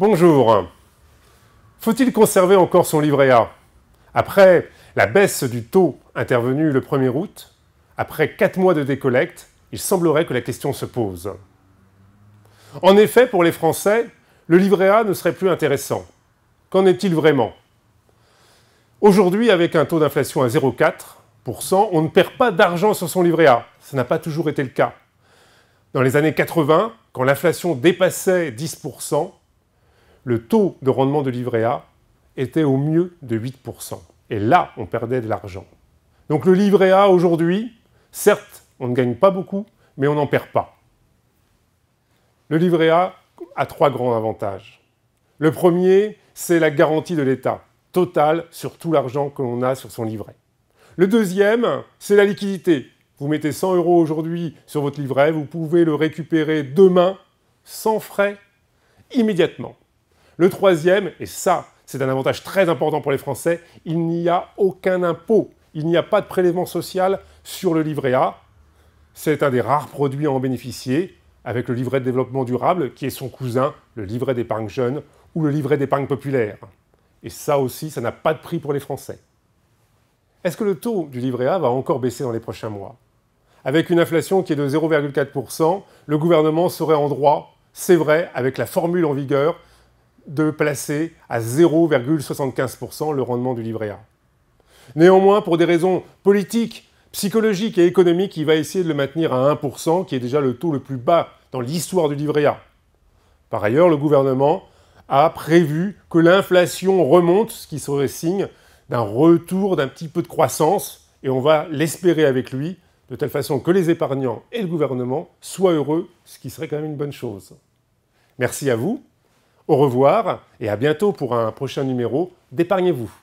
Bonjour. Faut-il conserver encore son livret A Après la baisse du taux intervenue le 1er août, après 4 mois de décollecte, il semblerait que la question se pose. En effet, pour les Français, le livret A ne serait plus intéressant. Qu'en est-il vraiment Aujourd'hui, avec un taux d'inflation à 0,4%, on ne perd pas d'argent sur son livret A. Ça n'a pas toujours été le cas. Dans les années 80, quand l'inflation dépassait 10%, le taux de rendement de livret A était au mieux de 8%. Et là, on perdait de l'argent. Donc le livret A aujourd'hui, certes, on ne gagne pas beaucoup, mais on n'en perd pas. Le livret A a trois grands avantages. Le premier, c'est la garantie de l'État, totale sur tout l'argent que l'on a sur son livret. Le deuxième, c'est la liquidité. Vous mettez 100 euros aujourd'hui sur votre livret, vous pouvez le récupérer demain, sans frais, immédiatement. Le troisième, et ça, c'est un avantage très important pour les Français, il n'y a aucun impôt, il n'y a pas de prélèvement social sur le livret A. C'est un des rares produits à en bénéficier, avec le livret de développement durable, qui est son cousin, le livret d'épargne jeune ou le livret d'épargne populaire. Et ça aussi, ça n'a pas de prix pour les Français. Est-ce que le taux du livret A va encore baisser dans les prochains mois Avec une inflation qui est de 0,4%, le gouvernement serait en droit, c'est vrai, avec la formule en vigueur, de placer à 0,75% le rendement du livret A. Néanmoins, pour des raisons politiques, psychologiques et économiques, il va essayer de le maintenir à 1%, qui est déjà le taux le plus bas dans l'histoire du livret A. Par ailleurs, le gouvernement a prévu que l'inflation remonte, ce qui serait signe d'un retour d'un petit peu de croissance, et on va l'espérer avec lui, de telle façon que les épargnants et le gouvernement soient heureux, ce qui serait quand même une bonne chose. Merci à vous. Au revoir et à bientôt pour un prochain numéro d'Épargnez-vous.